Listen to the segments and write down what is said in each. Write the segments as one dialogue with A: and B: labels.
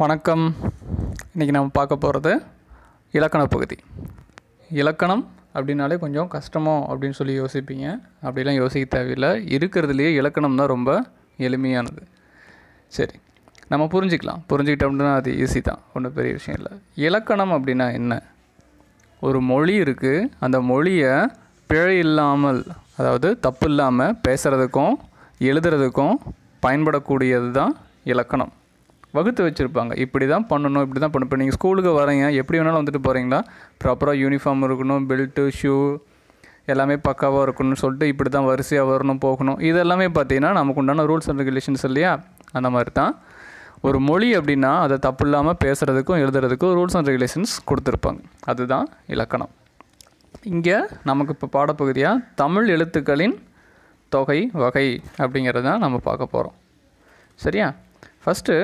A: வணக்கம் இன்றைக்கி நம்ம பார்க்க போகிறது இலக்கண பகுதி இலக்கணம் அப்படின்னாலே கொஞ்சம் கஷ்டமோ அப்படின்னு சொல்லி யோசிப்பீங்க அப்படிலாம் யோசிக்க தேவையில்லை இருக்கிறதுலையே இலக்கணம் தான் ரொம்ப எளிமையானது சரி நம்ம புரிஞ்சிக்கலாம் புரிஞ்சுக்கிட்டோம்னா அது ஈஸி தான் ஒன்றும் பெரிய விஷயம் இல்லை இலக்கணம் அப்படின்னா என்ன ஒரு மொழி இருக்குது அந்த மொழியை பிழை இல்லாமல் அதாவது தப்பு இல்லாமல் பேசுகிறதுக்கும் எழுதுறதுக்கும் பயன்படக்கூடியது தான் இலக்கணம் வகுத்து வச்சுருப்பாங்க இப்படி தான் பண்ணணும் இப்படி தான் பண்ணணும் இப்போ நீங்கள் ஸ்கூலுக்கு வரீங்க எப்படி வேணாலும் வந்துட்டு போகிறீங்களா ப்ராப்பராக யூனிஃபார்ம் இருக்கணும் பெல்ட்டு ஷூ எல்லாமே பக்காவாக இருக்கணும்னு சொல்லிட்டு இப்படி தான் வரிசையாக வரணும் போகணும் இது எல்லாமே பார்த்தீங்கன்னா நமக்கு உண்டான ரூல்ஸ் அண்ட் ரெகுலேஷன்ஸ் இல்லையா அந்த மாதிரி தான் ஒரு மொழி அப்படின்னா அதை தப்பு இல்லாமல் பேசுகிறதுக்கும் எழுதுறதுக்கும் ரூல்ஸ் அண்ட் ரெகுலேஷன்ஸ் கொடுத்துருப்பாங்க அதுதான் இலக்கணம் இங்கே நமக்கு இப்போ பாடப்பகுதியாக தமிழ் எழுத்துக்களின் தொகை வகை தான் நம்ம பார்க்க போகிறோம் சரியா ஃபஸ்ட்டு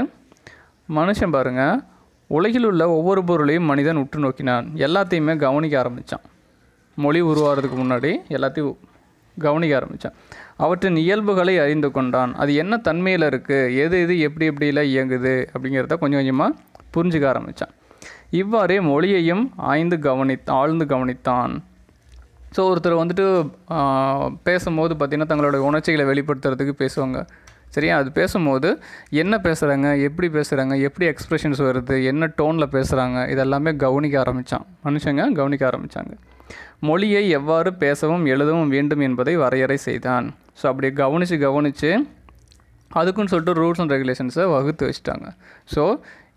A: மனுஷன் பாருங்கள் உலகில் உள்ள ஒவ்வொரு பொருளையும் மனிதன் உற்று நோக்கினான் எல்லாத்தையுமே கவனிக்க ஆரம்பித்தான் மொழி உருவாகிறதுக்கு முன்னாடி எல்லாத்தையும் கவனிக்க ஆரம்பித்தான் அவற்றின் இயல்புகளை அறிந்து கொண்டான் அது என்ன தன்மையில் இருக்குது எது எது எப்படி எப்படிலாம் இயங்குது அப்படிங்கிறத கொஞ்சம் கொஞ்சமாக புரிஞ்சுக்க ஆரம்பித்தான் இவ்வாறே மொழியையும் ஆய்ந்து கவனி ஆழ்ந்து கவனித்தான் ஸோ ஒருத்தர் வந்துட்டு பேசும்போது பார்த்திங்கன்னா தங்களோட உணர்ச்சிகளை வெளிப்படுத்துறதுக்கு பேசுவாங்க சரியா அது பேசும்போது என்ன பேசுகிறாங்க எப்படி பேசுகிறாங்க எப்படி எக்ஸ்ப்ரெஷன்ஸ் வருது என்ன டோனில் பேசுகிறாங்க இதெல்லாமே கவனிக்க ஆரம்பித்தான் மனுஷங்க கவனிக்க ஆரம்பித்தாங்க மொழியை எவ்வாறு பேசவும் எழுதவும் வேண்டும் என்பதை வரையறை செய்தான் ஸோ அப்படி கவனித்து கவனித்து அதுக்குன்னு சொல்லிட்டு ரூல்ஸ் அண்ட் ரெகுலேஷன்ஸை வகுத்து வச்சுட்டாங்க ஸோ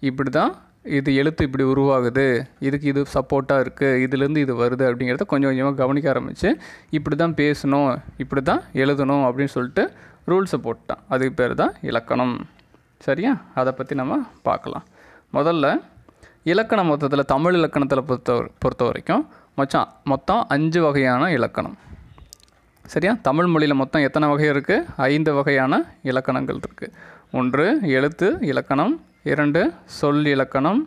A: இப்படி தான் இது எழுத்து இப்படி உருவாகுது இதுக்கு இது சப்போர்ட்டாக இருக்குது இதுலேருந்து இது வருது அப்படிங்கிறத கொஞ்சம் கொஞ்சமாக கவனிக்க ஆரம்பித்து இப்படி தான் பேசணும் இப்படி தான் எழுதணும் அப்படின்னு சொல்லிட்டு ரூல்ஸை போட்டான் அதுக்கு பேர் தான் இலக்கணம் சரியா அதை பற்றி நம்ம பார்க்கலாம் முதல்ல இலக்கணம் மொத்தத்தில் தமிழ் இலக்கணத்தில் பொறுத்த பொறுத்த வரைக்கும் மொச்சம் மொத்தம் அஞ்சு வகையான இலக்கணம் சரியா தமிழ் மொழியில் மொத்தம் எத்தனை வகை இருக்குது ஐந்து வகையான இலக்கணங்கள் இருக்குது ஒன்று எழுத்து இலக்கணம் இரண்டு சொல் இலக்கணம்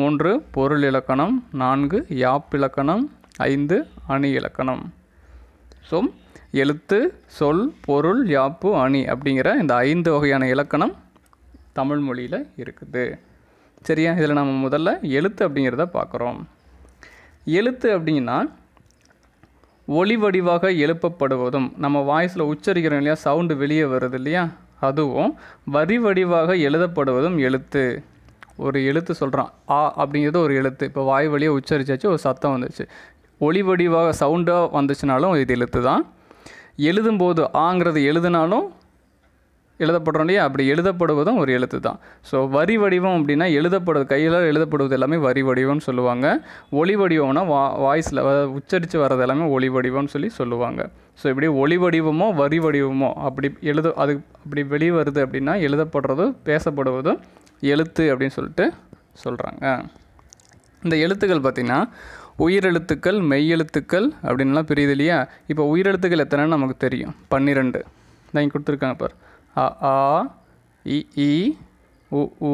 A: மூன்று பொருள் இலக்கணம் நான்கு யாப் இலக்கணம் ஐந்து அணி இலக்கணம் ஸோ எழுத்து சொல் பொருள் யாப்பு அணி அப்படிங்கிற இந்த ஐந்து வகையான இலக்கணம் தமிழ் மொழியில் இருக்குது சரியா இதில் நம்ம முதல்ல எழுத்து அப்படிங்கிறத பார்க்குறோம் எழுத்து அப்படின்னா ஒளி வடிவாக எழுப்பப்படுவதும் நம்ம வாய்ஸில் உச்சரிக்கிறோம் இல்லையா சவுண்டு வெளியே வருது இல்லையா அதுவும் வரி வடிவாக எழுதப்படுவதும் எழுத்து ஒரு எழுத்து சொல்கிறான் ஆ அப்படிங்கிறது ஒரு எழுத்து இப்போ வாய் வழியாக உச்சரிச்சாச்சு ஒரு சத்தம் வந்துச்சு ஒளி வடிவாக சவுண்டாக வந்துச்சுனாலும் இது எழுத்து தான் எழுதும்போது ஆங்கிறது எழுதுனாலும் எழுதப்படுறோம் இல்லையா அப்படி எழுதப்படுவதும் ஒரு எழுத்து தான் ஸோ வரி வடிவம் அப்படின்னா எழுதப்படுவது கையில் எழுதப்படுவது எல்லாமே வரி வடிவம்னு சொல்லுவாங்க ஒளி வடிவம்னா வா வாய்ஸில் உச்சரித்து வர்றது எல்லாமே ஒளி வடிவம்னு சொல்லி சொல்லுவாங்க ஸோ இப்படி ஒளி வடிவமோ வரி வடிவமோ அப்படி எழுத அது அப்படி வெளியே வருது அப்படின்னா எழுதப்படுறதும் பேசப்படுவதும் எழுத்து அப்படின்னு சொல்லிட்டு சொல்கிறாங்க இந்த எழுத்துக்கள் பார்த்திங்கன்னா உயிரெழுத்துக்கள் மெய்யெழுத்துக்கள் அப்படின்லாம் பிரியுது இல்லையா இப்போ உயிரெழுத்துக்கள் எத்தனைன்னு நமக்கு தெரியும் பன்னிரெண்டு தான் இங்கே கொடுத்துருக்காங்க பார் அ ஆ இ உ உ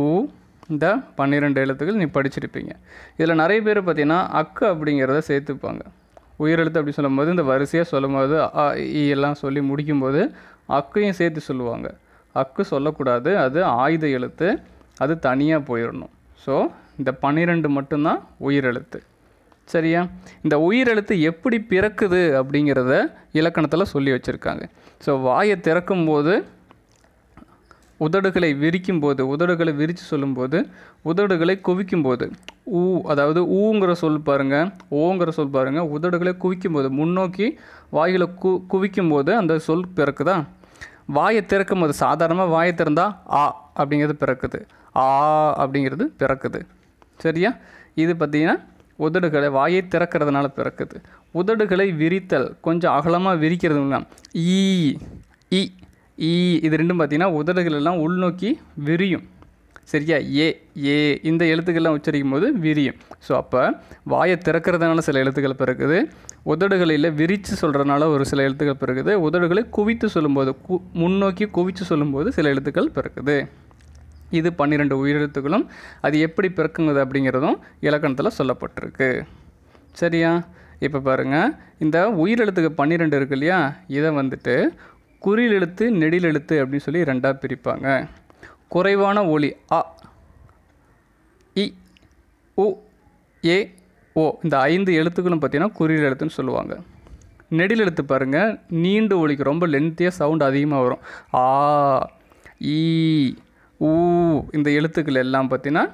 A: இந்த பன்னிரெண்டு எழுத்துக்கள் நீ படிச்சிருப்பீங்க இதில் நிறைய பேர் பார்த்தீங்கன்னா அக்கு அப்படிங்கிறத சேர்த்துப்பாங்க உயிரெழுத்து அப்படி சொல்லும்போது இந்த வரிசையாக சொல்லும்போது அ இ எல்லாம் சொல்லி முடிக்கும்போது அக்கையும் சேர்த்து சொல்லுவாங்க அக்கு சொல்லக்கூடாது அது ஆயுத எழுத்து அது தனியாக போயிடணும் ஸோ இந்த பன்னிரெண்டு மட்டும்தான் உயிரெழுத்து சரியா இந்த உயிரெழுத்து எப்படி பிறக்குது அப்படிங்கிறத இலக்கணத்தில் சொல்லி வச்சுருக்காங்க ஸோ வாயை திறக்கும்போது உதடுகளை விரிக்கும் போது உதடுகளை விரித்து சொல்லும்போது உதடுகளை குவிக்கும் போது ஊ அதாவது ஊங்கிற சொல் பாருங்கள் ஓங்கிற சொல் பாருங்கள் உதடுகளை குவிக்கும் போது முன்னோக்கி வாயில் கு குவிக்கும் போது அந்த சொல் பிறக்குதா வாயை திறக்கும் போது சாதாரணமாக வாயை திறந்தால் ஆ அப்படிங்கிறது பிறக்குது ஆ அப்படிங்கிறது பிறக்குது சரியா இது பார்த்திங்கன்னா உதடுகளை வாயை திறக்கிறதுனால பிறக்குது உதடுகளை விரித்தல் கொஞ்சம் அகலமாக விரிக்கிறதுனா ஈ ஈ ஈ இது ரெண்டும் பார்த்திங்கன்னா உதடுகள் எல்லாம் உள்நோக்கி விரியும் சரியா ஏ ஏ இந்த எழுத்துக்கள்லாம் உச்சரிக்கும் போது விரியும் ஸோ அப்போ வாயை திறக்கிறதுனால சில எழுத்துக்கள் பிறக்குது உதடுகளில் விரித்து சொல்கிறதுனால ஒரு சில எழுத்துக்கள் பிறகுது உதடுகளை குவித்து சொல்லும்போது கு முன்னோக்கி குவித்து சொல்லும்போது சில எழுத்துக்கள் பிறக்குது இது பன்னிரெண்டு உயிரெழுத்துக்களும் அது எப்படி பிறக்குங்குது அப்படிங்கிறதும் இலக்கணத்தில் சொல்லப்பட்டிருக்கு சரியா இப்போ பாருங்கள் இந்த உயிரெழுத்துக்கு பன்னிரெண்டு இருக்கு இல்லையா இதை வந்துட்டு குறில் எழுத்து அப்படின்னு சொல்லி ரெண்டாக பிரிப்பாங்க குறைவான ஒளி அ இ உ ஏ ஓ இந்த ஐந்து எழுத்துக்களும் பார்த்திங்கன்னா குறியீடு எழுத்துன்னு சொல்லுவாங்க நெடில் எழுத்து பாருங்கள் நீண்டு ஒழிக்கு ரொம்ப லென்த்தியாக சவுண்ட் அதிகமாக வரும் ஆ ஈ ஊ இந்த எழுத்துக்கள் எல்லாம் பார்த்தீங்கன்னா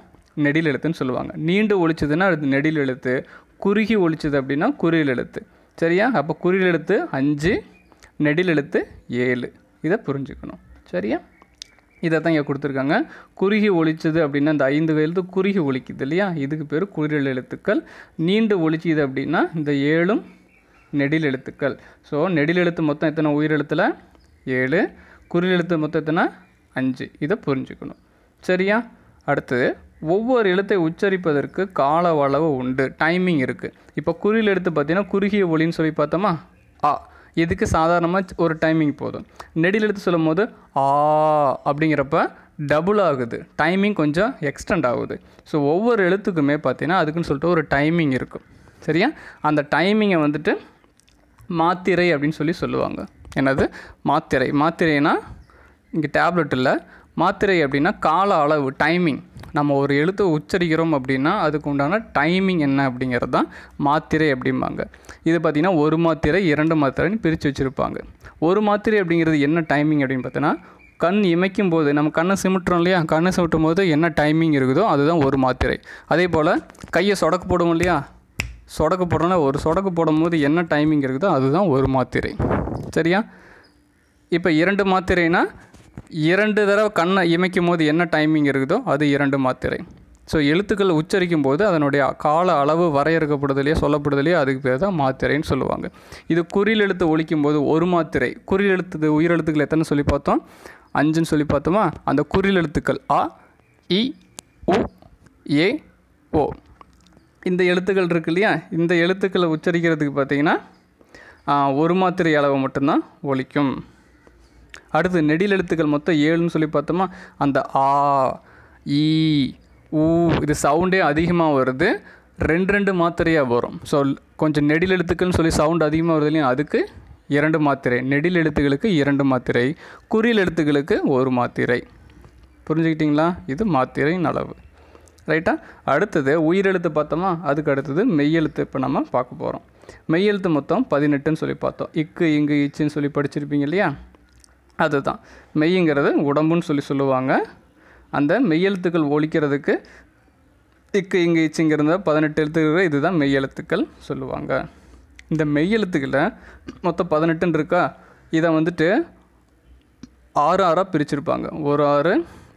A: நெடில் எழுத்துன்னு சொல்லுவாங்க நீண்டு ஒழிச்சதுன்னா அது நெடில் எழுத்து குறுகி ஒழிச்சது அப்படின்னா குறியில் எழுத்து சரியா அப்போ குறியல் எழுத்து அஞ்சு நெடில் எழுத்து ஏழு இதை புரிஞ்சுக்கணும் சரியா இதை தான் இங்கே கொடுத்துருக்காங்க குறுகி ஒழிச்சது அப்படின்னா இந்த ஐந்து எழுத்து குறுகி ஒழிக்குது இல்லையா இதுக்கு பேர் குறியல் எழுத்துக்கள் நீண்டு ஒழிச்சிது அப்படின்னா இந்த ஏழும் நெடில் எழுத்துக்கள் ஸோ நெடில் எழுத்து மொத்தம் எத்தனை உயிரெழுத்தில் ஏழு குறியல் எழுத்து மொத்தம் எத்தனை அஞ்சு இதை புரிஞ்சுக்கணும் சரியா அடுத்தது ஒவ்வொரு எழுத்தை உச்சரிப்பதற்கு கால அளவு உண்டு டைமிங் இருக்குது இப்போ குறியில் எடுத்து பார்த்தீங்கன்னா குறுகிய ஒளின்னு சொல்லி பார்த்தோமா ஆ இதுக்கு சாதாரணமாக ஒரு டைமிங் போதும் நெடியில் எடுத்து சொல்லும் போது ஆ அப்படிங்கிறப்ப டபுள் ஆகுது டைமிங் கொஞ்சம் எக்ஸ்டெண்ட் ஆகுது ஸோ ஒவ்வொரு எழுத்துக்குமே பார்த்தீங்கன்னா அதுக்குன்னு சொல்லிட்டு ஒரு டைமிங் இருக்கும் சரியா அந்த டைமிங்கை வந்துட்டு மாத்திரை அப்படின்னு சொல்லி சொல்லுவாங்க என்னது மாத்திரை மாத்திரைனா இங்கே டேப்லெட் இல்லை மாத்திரை அப்படின்னா கால அளவு டைமிங் நம்ம ஒரு எழுத்தை உச்சரிக்கிறோம் அப்படின்னா அதுக்கு உண்டான டைமிங் என்ன அப்படிங்கிறது தான் மாத்திரை அப்படிம்பாங்க இது பார்த்திங்கன்னா ஒரு மாத்திரை இரண்டு மாத்திரைன்னு பிரித்து வச்சுருப்பாங்க ஒரு மாத்திரை அப்படிங்கிறது என்ன டைமிங் அப்படின்னு பார்த்தோன்னா கண் இமைக்கும் போது நம்ம கண்ணை சிமிட்டுறோம் இல்லையா கண்ணை சிமிட்டும் போது என்ன டைமிங் இருக்குதோ அதுதான் ஒரு மாத்திரை அதே போல் கையை சொடக்கு போடுவோம் இல்லையா சொடக்கு போடணும்னா ஒரு சொடக்கு போடும்போது என்ன டைமிங் இருக்குதோ அதுதான் ஒரு மாத்திரை சரியா இப்போ இரண்டு மாத்திரைனா இரண்டு தடவை கண்ணை இமைக்கும் போது என்ன டைமிங் இருக்குதோ அது இரண்டு மாத்திரை ஸோ எழுத்துக்கள் உச்சரிக்கும் போது அதனுடைய கால அளவு வரையறுக்கப்படுதலையே சொல்லப்படுதலையே அதுக்கு பேர் தான் மாத்திரைன்னு சொல்லுவாங்க இது குறில் எழுத்து ஒழிக்கும் போது ஒரு மாத்திரை குறில் எழுத்து உயிரெழுத்துக்கள் எத்தனை சொல்லி பார்த்தோம் அஞ்சுன்னு சொல்லி பார்த்தோமா அந்த குறில் எழுத்துக்கள் அ இ உ ஏ ஓ இந்த எழுத்துக்கள் இருக்கு இல்லையா இந்த எழுத்துக்களை உச்சரிக்கிறதுக்கு பார்த்திங்கன்னா ஒரு மாத்திரை அளவு மட்டும்தான் ஒழிக்கும் அடுத்து நெடில் எழுத்துக்கள் மொத்தம் ஏழுன்னு சொல்லி பார்த்தோமா அந்த ஆ ஈ ஊ இது சவுண்டே அதிகமாக வருது ரெண்டு ரெண்டு மாத்திரையாக வரும் ஸோ கொஞ்சம் நெடில் எழுத்துக்கள்னு சொல்லி சவுண்ட் அதிகமாக வருது இல்லையா அதுக்கு இரண்டு மாத்திரை நெடில் எழுத்துக்களுக்கு இரண்டு மாத்திரை குறியில் எழுத்துக்களுக்கு ஒரு மாத்திரை புரிஞ்சுக்கிட்டிங்களா இது மாத்திரையின் அளவு ரைட்டா அடுத்தது உயிரெழுத்து பார்த்தோமா அதுக்கு அடுத்தது மெய்யெழுத்து இப்போ நம்ம பார்க்க போகிறோம் மெய்யெழுத்து மொத்தம் பதினெட்டுன்னு சொல்லி பார்த்தோம் இக்கு இங்கு இச்சுன்னு சொல்லி படிச்சிருப்பீங்க இல்லையா அதுதான் மெய்ங்கிறது உடம்புன்னு சொல்லி சொல்லுவாங்க அந்த மெய்யெழுத்துக்கள் ஒழிக்கிறதுக்கு இக்கு இங்கு இச்சிங்கிறத பதினெட்டு எழுத்துக்கள் இதுதான் மெய்யெழுத்துக்கள் சொல்லுவாங்க இந்த மெய்யெழுத்துக்களை மொத்தம் பதினெட்டுன்னு இருக்கா இதை வந்துட்டு ஆறு ஆறாக பிரிச்சிருப்பாங்க ஒரு ஆறு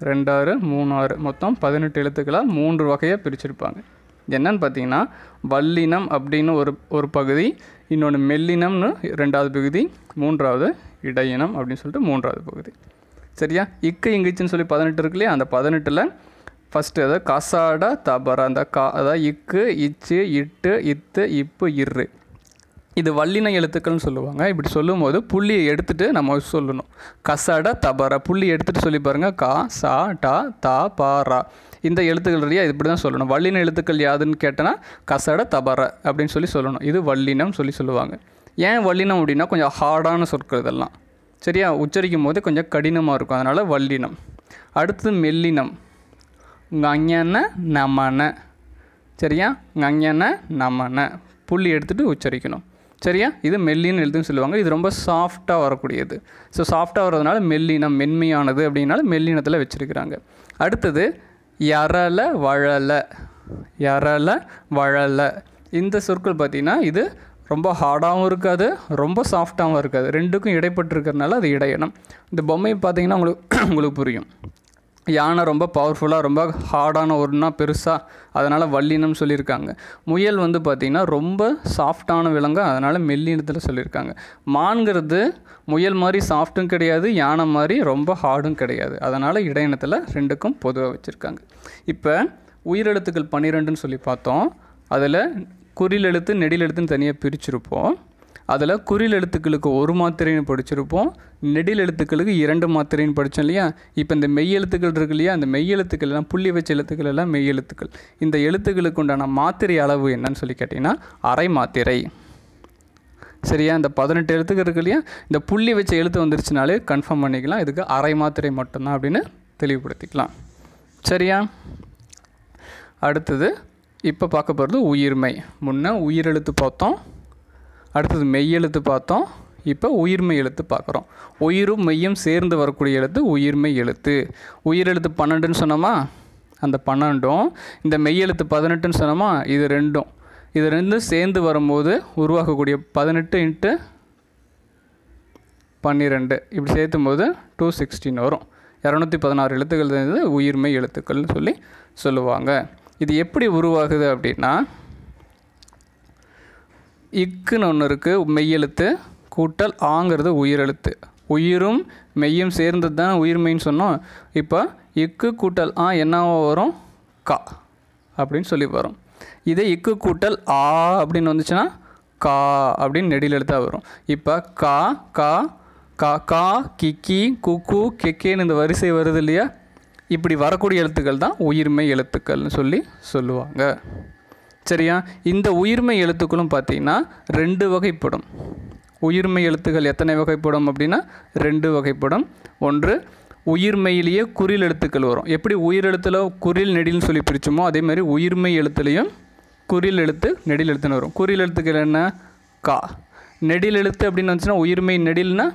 A: ரெண்டு ஆறு மூணு ஆறு மொத்தம் பதினெட்டு எழுத்துக்களாக மூன்று வகையாக பிரிச்சிருப்பாங்க என்னன்னு பார்த்தீங்கன்னா வல்லினம் அப்படின்னு ஒரு ஒரு பகுதி இன்னொன்று மெல்லினம்னு ரெண்டாவது பகுதி மூன்றாவது இடையினம் அப்படின்னு சொல்லிட்டு மூன்றாவது பகுதி சரியா இக்கு இங்கிச்சுன்னு சொல்லி பதினெட்டு இருக்கு இல்லையா அந்த பதினெட்டில் ஃபஸ்ட்டு அதாவது கசாட தபர அந்த கா அதாவது இக்கு இச்சு இட்டு இத்து இப்பு இரு இது வல்லின எழுத்துக்கள்னு சொல்லுவாங்க இப்படி சொல்லும்போது புள்ளியை எடுத்துகிட்டு நம்ம சொல்லணும் கசட தபர புள்ளி எடுத்துகிட்டு சொல்லி பாருங்கள் கா சா டா தா பா ரா இந்த எழுத்துக்கள் ரீதியாக இது இப்படி தான் சொல்லணும் வல்லின எழுத்துக்கள் யாதுன்னு கேட்டனா கசட தபர அப்படின்னு சொல்லி சொல்லணும் இது வல்லினம் சொல்லி சொல்லுவாங்க ஏன் வல்லினம் அப்படின்னா கொஞ்சம் ஹார்டான சொற்கள் இதெல்லாம் சரியா உச்சரிக்கும் போது கொஞ்சம் கடினமாக இருக்கும் அதனால் வல்லினம் அடுத்து மெல்லினம் அஞ்ஞான நமன சரியா அஞ்ஞான நமன புள்ளி எடுத்துகிட்டு உச்சரிக்கணும் சரியா இது மெல்லின்னு எழுதுன்னு சொல்லுவாங்க இது ரொம்ப சாஃப்டாக வரக்கூடியது ஸோ சாஃப்டாக வர்றதுனால மெல்லினம் மென்மையானது அப்படின்னால மெல்லினத்தில் வச்சுருக்கிறாங்க அடுத்தது யரல வழல எறல வழல இந்த சொற்கள் பார்த்திங்கன்னா இது ரொம்ப ஹார்டாகவும் இருக்காது ரொம்ப சாஃப்டாகவும் இருக்காது ரெண்டுக்கும் இடைப்பட்டிருக்கிறதுனால அது இடையினம் இந்த பொம்மை பார்த்தீங்கன்னா உங்களுக்கு உங்களுக்கு புரியும் யானை ரொம்ப பவர்ஃபுல்லாக ரொம்ப ஹார்டான ஒன்றுனா பெருசாக அதனால் வல்லினம் சொல்லியிருக்காங்க முயல் வந்து பார்த்திங்கன்னா ரொம்ப சாஃப்டான விலங்கு அதனால் மெல்லினத்தில் சொல்லியிருக்காங்க மான்கிறது முயல் மாதிரி சாஃப்ட்டும் கிடையாது யானை மாதிரி ரொம்ப ஹார்டும் கிடையாது அதனால் இடையினத்தில் ரெண்டுக்கும் பொதுவாக வச்சுருக்காங்க இப்போ உயிரெழுத்துக்கள் பன்னிரெண்டுன்னு சொல்லி பார்த்தோம் அதில் குறிலெழுத்து எழுத்து நெடில் எழுத்துன்னு தனியாக பிரிச்சிருப்போம் அதில் குறில் எழுத்துக்களுக்கு ஒரு மாத்திரைன்னு படிச்சிருப்போம் நெடில் எழுத்துக்களுக்கு இரண்டு மாத்திரைன்னு படித்தோம் இல்லையா இப்போ இந்த மெய் எழுத்துக்கள் இருக்கு இல்லையா அந்த மெய் எல்லாம் புள்ளி வச்ச எழுத்துக்கள் எல்லாம் மெய் எழுத்துக்கள் இந்த எழுத்துக்களுக்கு உண்டான மாத்திரை அளவு என்னன்னு சொல்லி கேட்டிங்கன்னா அரை மாத்திரை சரியா இந்த பதினெட்டு எழுத்துக்கள் இருக்கு இல்லையா இந்த புள்ளி வச்ச எழுத்து வந்துருச்சுனாலே கன்ஃபார்ம் பண்ணிக்கலாம் இதுக்கு அரை மாத்திரை மட்டும்தான் அப்படின்னு தெளிவுபடுத்திக்கலாம் சரியா அடுத்தது இப்போ பார்க்க போகிறது உயிர்மை உயிர் உயிரெழுத்து பார்த்தோம் அடுத்தது மெய்யெழுத்து பார்த்தோம் இப்போ உயிர்மை எழுத்து பார்க்குறோம் உயிரும் மெய்யும் சேர்ந்து வரக்கூடிய எழுத்து உயிர்மை எழுத்து உயிரெழுத்து பன்னெண்டுன்னு சொன்னோமா அந்த பன்னெண்டும் இந்த மெய்யெழுத்து பதினெட்டுன்னு சொன்னோமா இது ரெண்டும் இது ரெண்டும் சேர்ந்து வரும்போது உருவாக்கக்கூடிய பதினெட்டு இன்ட்டு பன்னிரெண்டு இப்படி சேர்த்தும் போது டூ சிக்ஸ்டின் வரும் இரநூத்தி பதினாறு எழுத்துக்கள் உயிர்மை எழுத்துக்கள்னு சொல்லி சொல்லுவாங்க இது எப்படி உருவாகுது அப்படின்னா இக்குன்னு ஒன்று இருக்குது மெய்யெழுத்து கூட்டல் ஆங்கிறது உயிரெழுத்து உயிரும் மெய்யும் சேர்ந்தது தான் உயிர் மெய்ன்னு சொன்னோம் இப்போ இக்கு கூட்டல் ஆ என்னவோ வரும் கா அப்படின்னு சொல்லி வரும் இதே இக்கு கூட்டல் ஆ அப்படின்னு வந்துச்சுன்னா கா அப்படின்னு நெடியில் எழுத்தாக வரும் இப்போ கா கா கா கா கிக்கி குக்கு கெக்கேன்னு இந்த வரிசை வருது இல்லையா இப்படி வரக்கூடிய எழுத்துக்கள் தான் உயிர்மை எழுத்துக்கள்னு சொல்லி சொல்லுவாங்க சரியா இந்த உயிர்மை எழுத்துக்களும் பார்த்திங்கன்னா ரெண்டு வகைப்படும் உயிர்மை எழுத்துக்கள் எத்தனை வகைப்படும் அப்படின்னா ரெண்டு வகைப்படும் ஒன்று உயிர்மையிலேயே குறில் எழுத்துக்கள் வரும் எப்படி உயிரெழுத்தில் குறில் நெடில்னு சொல்லி பிரித்தோமோ அதே மாதிரி உயிர்மை எழுத்துலேயும் குறில் எழுத்து நெடில் எழுத்துன்னு வரும் குரில் எழுத்துக்கள் என்ன கா நெடில் எழுத்து அப்படின்னு வந்துச்சுன்னா உயிர்மை நெடில்னா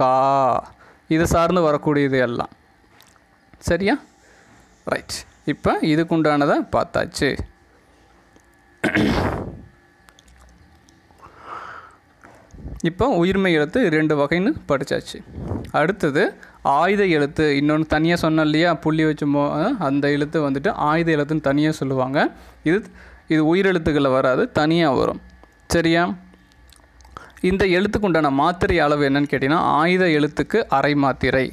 A: கா இதை சார்ந்து வரக்கூடியது எல்லாம் சரியா ரைட் இப்போ இதுக்குண்டானதை பார்த்தாச்சு இப்போ உயிர்மை எழுத்து ரெண்டு வகைன்னு படித்தாச்சு அடுத்தது ஆயுத எழுத்து இன்னொன்று தனியாக சொன்னோம் இல்லையா புள்ளி மோ அந்த எழுத்து வந்துட்டு ஆயுத எழுத்துன்னு தனியாக சொல்லுவாங்க இது இது உயிரெழுத்துக்களை வராது தனியாக வரும் சரியா இந்த எழுத்துக்குண்டான மாத்திரை அளவு என்னன்னு கேட்டிங்கன்னா ஆயுத எழுத்துக்கு அரை மாத்திரை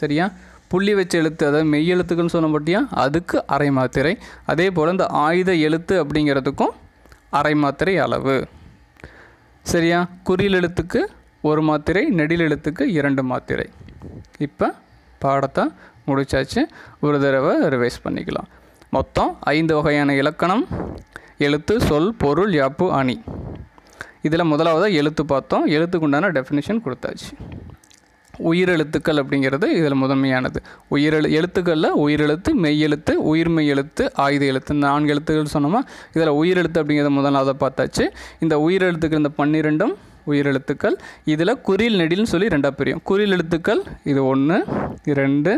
A: சரியா புள்ளி வச்ச எழுத்து அதாவது மெய் எழுத்துக்குன்னு சொன்ன பார்த்தியா அதுக்கு அரை மாத்திரை அதே போல் இந்த ஆயுத எழுத்து அப்படிங்கிறதுக்கும் அரை மாத்திரை அளவு சரியா குறியில் எழுத்துக்கு ஒரு மாத்திரை நெடில் எழுத்துக்கு இரண்டு மாத்திரை இப்போ பாடத்தை முடிச்சாச்சு ஒரு தடவை ரிவைஸ் பண்ணிக்கலாம் மொத்தம் ஐந்து வகையான இலக்கணம் எழுத்து சொல் பொருள் யாப்பு அணி இதில் முதலாவதாக எழுத்து பார்த்தோம் எழுத்துக்குண்டான டெஃபினேஷன் கொடுத்தாச்சு உயிரெழுத்துக்கள் அப்படிங்கிறது இதில் முதன்மையானது உயிரெழு எழுத்துக்களில் உயிரெழுத்து மெய்யெழுத்து உயிர்மெய் எழுத்து ஆயுத எழுத்து இந்த நான்கு எழுத்துக்கள் சொன்னோமா இதில் உயிரெழுத்து அப்படிங்கிறத அதை பார்த்தாச்சு இந்த உயிரெழுத்துக்கள் இந்த பன்னிரெண்டும் உயிரெழுத்துக்கள் இதில் குறில் நெடில்னு சொல்லி ரெண்டாக பிரியும் குறில் எழுத்துக்கள் இது ஒன்று இரண்டு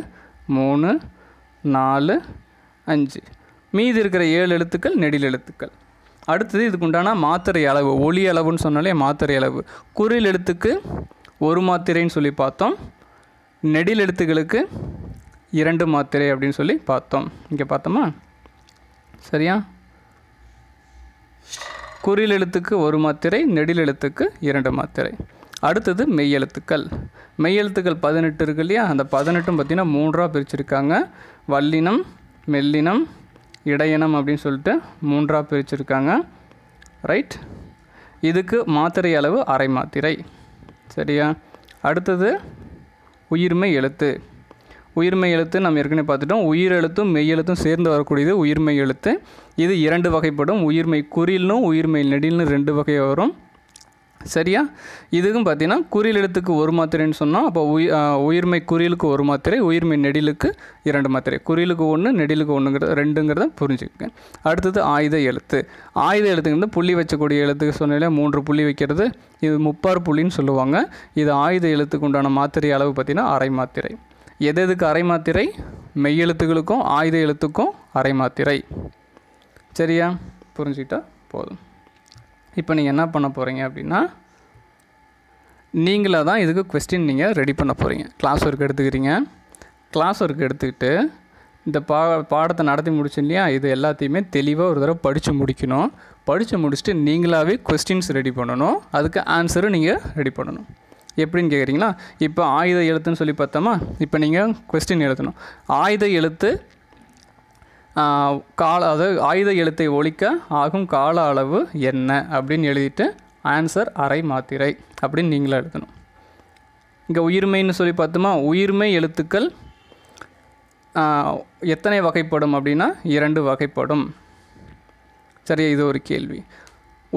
A: மூணு நாலு அஞ்சு மீதி இருக்கிற ஏழு எழுத்துக்கள் நெடில் எழுத்துக்கள் அடுத்தது இதுக்குண்டான மாத்திரை அளவு ஒளி அளவுன்னு சொன்னாலே மாத்திரை அளவு குறில் எழுத்துக்கு ஒரு மாத்திரைன்னு சொல்லி பார்த்தோம் நெடில் எழுத்துக்களுக்கு இரண்டு மாத்திரை அப்படின்னு சொல்லி பார்த்தோம் இங்கே பார்த்தோமா சரியா குறில் எழுத்துக்கு ஒரு மாத்திரை நெடில் எழுத்துக்கு இரண்டு மாத்திரை அடுத்தது மெய்யெழுத்துக்கள் மெய்யெழுத்துக்கள் பதினெட்டு இருக்கு இல்லையா அந்த பதினெட்டும் பார்த்திங்கன்னா மூன்றாக பிரிச்சிருக்காங்க வல்லினம் மெல்லினம் இடையினம் அப்படின்னு சொல்லிட்டு மூன்றாக பிரிச்சிருக்காங்க ரைட் இதுக்கு மாத்திரை அளவு அரை மாத்திரை சரியா அடுத்தது உயிர்மை எழுத்து உயிர்மை எழுத்து நம்ம ஏற்கனவே பார்த்துட்டோம் உயிர் எழுத்தும் மெய் எழுத்தும் சேர்ந்து வரக்கூடியது உயிர்மை எழுத்து இது இரண்டு வகைப்படும் உயிர்மை குறிலும் உயிர்மை நெடிலும் ரெண்டு வகை வரும் சரியா இதுக்கும் பார்த்தீங்கன்னா குறியல் எழுத்துக்கு ஒரு மாத்திரைன்னு சொன்னால் அப்போ உயிர் உயிர்மை குறியலுக்கு ஒரு மாத்திரை உயிர்மை நெடிலுக்கு இரண்டு மாத்திரை குறியலுக்கு ஒன்று நெடிலுக்கு ஒன்றுங்கிறது ரெண்டுங்கிறத புரிஞ்சுக்கங்க அடுத்தது ஆயுத எழுத்து ஆயுத எழுத்துங்கிறது புள்ளி வச்சக்கூடிய எழுத்துக்கு சொன்னாலே மூன்று புள்ளி வைக்கிறது இது முப்பார் புள்ளின்னு சொல்லுவாங்க இது ஆயுத எழுத்துக்கு உண்டான மாத்திரை அளவு பார்த்திங்கன்னா அரை மாத்திரை எது எதுக்கு அரை மாத்திரை மெய்யெழுத்துகளுக்கும் ஆயுத எழுத்துக்கும் அரை மாத்திரை சரியா புரிஞ்சுக்கிட்டால் போதும் இப்போ நீங்கள் என்ன பண்ண போகிறீங்க அப்படின்னா நீங்களாக தான் இதுக்கு கொஸ்டின் நீங்கள் ரெடி பண்ண போகிறீங்க கிளாஸ் ஒர்க் எடுத்துக்கிறீங்க கிளாஸ் ஒர்க் எடுத்துக்கிட்டு இந்த பா பாடத்தை நடத்தி முடிச்சு இல்லையா இது எல்லாத்தையுமே தெளிவாக ஒரு தடவை படித்து முடிக்கணும் படித்து முடிச்சுட்டு நீங்களாகவே கொஸ்டின்ஸ் ரெடி பண்ணணும் அதுக்கு ஆன்சரும் நீங்கள் ரெடி பண்ணணும் எப்படின்னு கேட்குறீங்களா இப்போ ஆயுத எழுத்துன்னு சொல்லி பார்த்தோமா இப்போ நீங்கள் கொஸ்டின் எழுதணும் ஆயுத எழுத்து கால அதாவது ஆயுத எழுத்தை ஒழிக்க ஆகும் கால அளவு என்ன அப்படின்னு எழுதிட்டு ஆன்சர் அரை மாத்திரை அப்படின்னு நீங்களே எழுதணும் இங்கே உயிர்மைன்னு சொல்லி பார்த்தோமா உயிர்மை எழுத்துக்கள் எத்தனை வகைப்படும் அப்படின்னா இரண்டு வகைப்படும் சரி இது ஒரு கேள்வி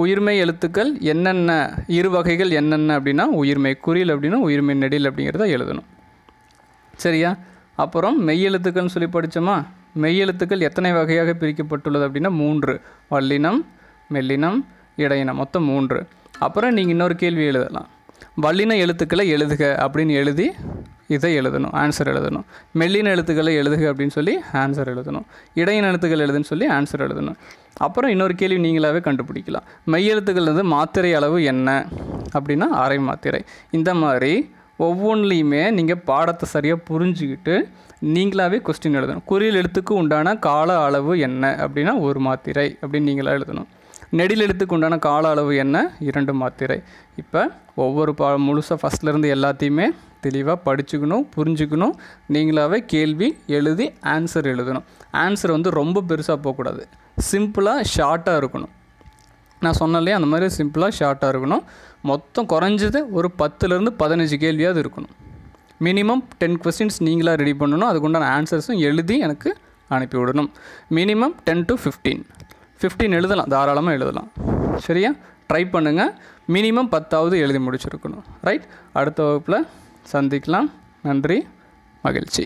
A: உயிர்மை எழுத்துக்கள் என்னென்ன இரு வகைகள் என்னென்ன அப்படின்னா உயிர்மை குறியில் அப்படின்னா உயிர்மை நெடில் அப்படிங்கிறத எழுதணும் சரியா அப்புறம் மெய் எழுத்துக்கள்னு சொல்லி படித்தோமா மெய்யெழுத்துக்கள் எத்தனை வகையாக பிரிக்கப்பட்டுள்ளது அப்படின்னா மூன்று வல்லினம் மெல்லினம் இடையினம் மொத்தம் மூன்று அப்புறம் நீங்கள் இன்னொரு கேள்வி எழுதலாம் வல்லின எழுத்துக்களை எழுதுக அப்படின்னு எழுதி இதை எழுதணும் ஆன்சர் எழுதணும் மெல்லின எழுத்துக்களை எழுதுக அப்படின்னு சொல்லி ஆன்சர் எழுதணும் இடையின எழுத்துக்கள் எழுதுன்னு சொல்லி ஆன்சர் எழுதணும் அப்புறம் இன்னொரு கேள்வி நீங்களாகவே கண்டுபிடிக்கலாம் மெய் எழுத்துக்கள் வந்து மாத்திரை அளவு என்ன அப்படின்னா அரை மாத்திரை இந்த மாதிரி ஒவ்வொன்றிலையுமே நீங்கள் பாடத்தை சரியாக புரிஞ்சுக்கிட்டு நீங்களாகவே கொஸ்டின் எழுதணும் குறியல் எழுத்துக்கு உண்டான கால அளவு என்ன அப்படின்னா ஒரு மாத்திரை அப்படின்னு நீங்களாக எழுதணும் நெடில் எழுத்துக்கு உண்டான கால அளவு என்ன இரண்டு மாத்திரை இப்போ ஒவ்வொரு பா முழுசாக ஃபஸ்ட்லேருந்து எல்லாத்தையுமே தெளிவாக படிச்சுக்கணும் புரிஞ்சுக்கணும் நீங்களாகவே கேள்வி எழுதி ஆன்சர் எழுதணும் ஆன்சர் வந்து ரொம்ப பெருசாக போகக்கூடாது சிம்பிளாக ஷார்ட்டாக இருக்கணும் நான் சொன்னலையே அந்த மாதிரி சிம்பிளாக ஷார்ட்டாக இருக்கணும் மொத்தம் குறைஞ்சது ஒரு பத்துலேருந்து பதினஞ்சு கேள்வியாவது இருக்கணும் மினிமம் டென் கொஸ்டின்ஸ் நீங்களாக ரெடி பண்ணணும் அதுக்குண்டான ஆன்சர்ஸும் எழுதி எனக்கு அனுப்பி விடணும் minimum ten to fifteen fifteen எழுதலாம் தாராளமாக எழுதலாம் சரியா ட்ரை பண்ணுங்கள் மினிமம் பத்தாவது எழுதி முடிச்சிருக்கணும் ரைட் அடுத்த வகுப்பில் சந்திக்கலாம் நன்றி மகிழ்ச்சி